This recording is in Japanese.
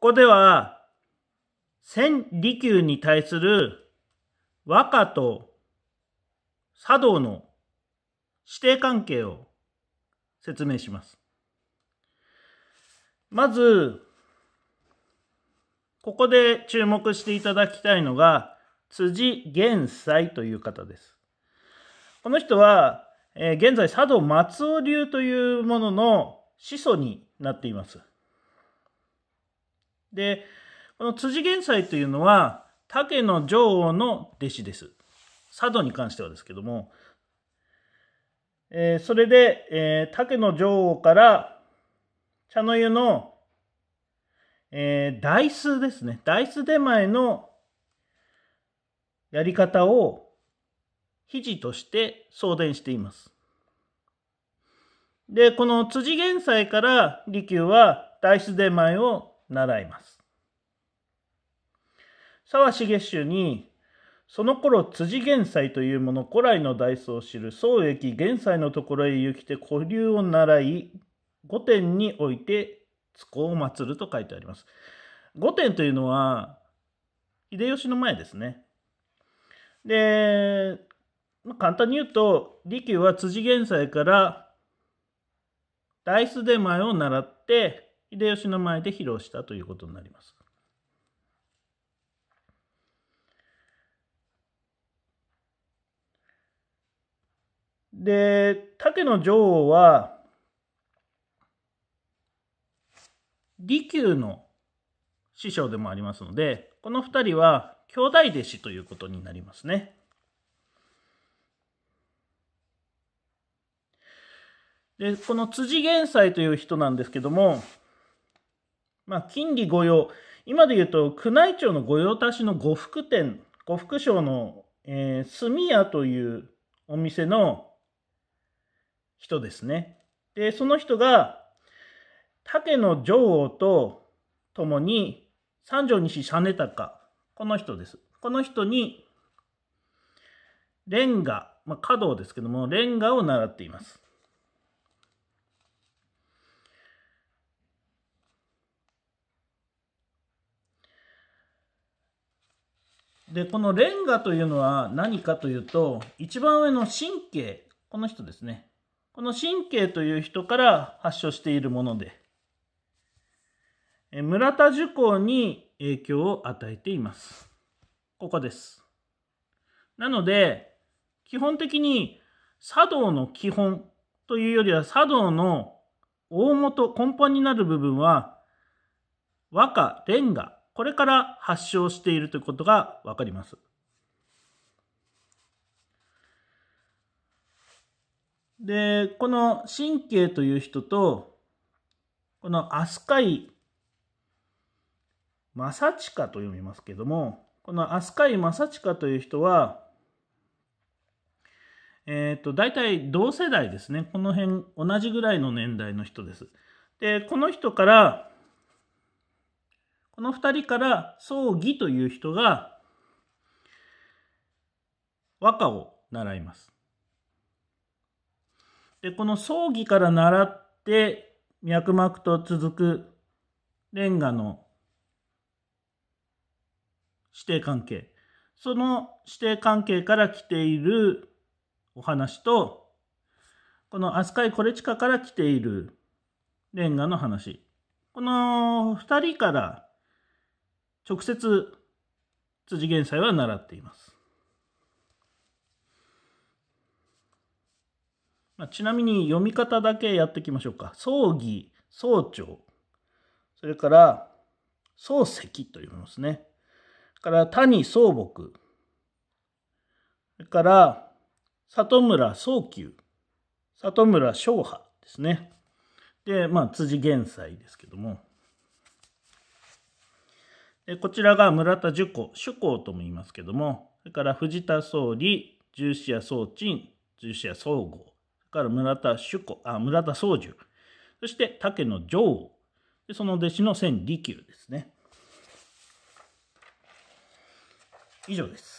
ここでは、千利休に対する和歌と茶道の指定関係を説明します。まず、ここで注目していただきたいのが、辻玄斎という方です。この人は、え現在、佐渡松尾流というものの始祖になっています。で、この辻玄斎というのは、竹野女王の弟子です。佐渡に関してはですけども、えー、それで、えー、竹野女王から茶の湯の、えー、台数ですね。台数出前のやり方を肘として送電しています。で、この辻玄斎から利休は台数出前を習います。沢重衆に、その頃辻元斎というもの古来の大僧を知る宗益元斎のところへ行きて古流を習い、御殿において津を祀ると書いてあります。御殿というのは、秀吉の前ですね。で、まあ、簡単に言うと、利休は辻元斎から、大須出前を習って、秀吉の前で披露したということになります。で竹の女王は利休の師匠でもありますのでこの2人は兄弟弟子ということになりますね。でこの辻元斎という人なんですけどもまあ、金利御用、今で言うと、宮内庁の御用達の呉服店、呉服商の、えー、墨屋というお店の人ですね。で、その人が、竹の女王と共に、三条西実高、この人です。この人に、レンガ、まあ、華道ですけども、レンガを習っています。で、このレンガというのは何かというと、一番上の神経、この人ですね。この神経という人から発症しているもので、村田樹光に影響を与えています。ここです。なので、基本的に茶道の基本というよりは茶道の大元、根本になる部分は和歌、レンガこれから発症しているということがわかります。で、この神経という人と、このアスカイ・マサチカと読みますけども、このアスカイ・マサチカという人は、えっ、ー、と、大体同世代ですね。この辺、同じぐらいの年代の人です。で、この人から、この2人から葬儀という人が和歌を習います。で、この葬儀から習って、脈々と続くレンガの指定関係。その指定関係から来ているお話と、このスカイコレチカから来ているレンガの話。この2人から直接辻元斎は習っています。まあ、ちなみに読み方だけやっていきましょうか。葬儀、総長、それから漱石と読みますね。から谷宗木、それから里村宗久、里村昭波ですね。で、まあ、辻元斎ですけども。こちらが村田樹子、主公とも言いますけども、それから藤田総理、重視屋総鎮、重視屋総合、それから村田主公、あ、村田総樹、そして竹野女王、でその弟子の千利休ですね。以上です。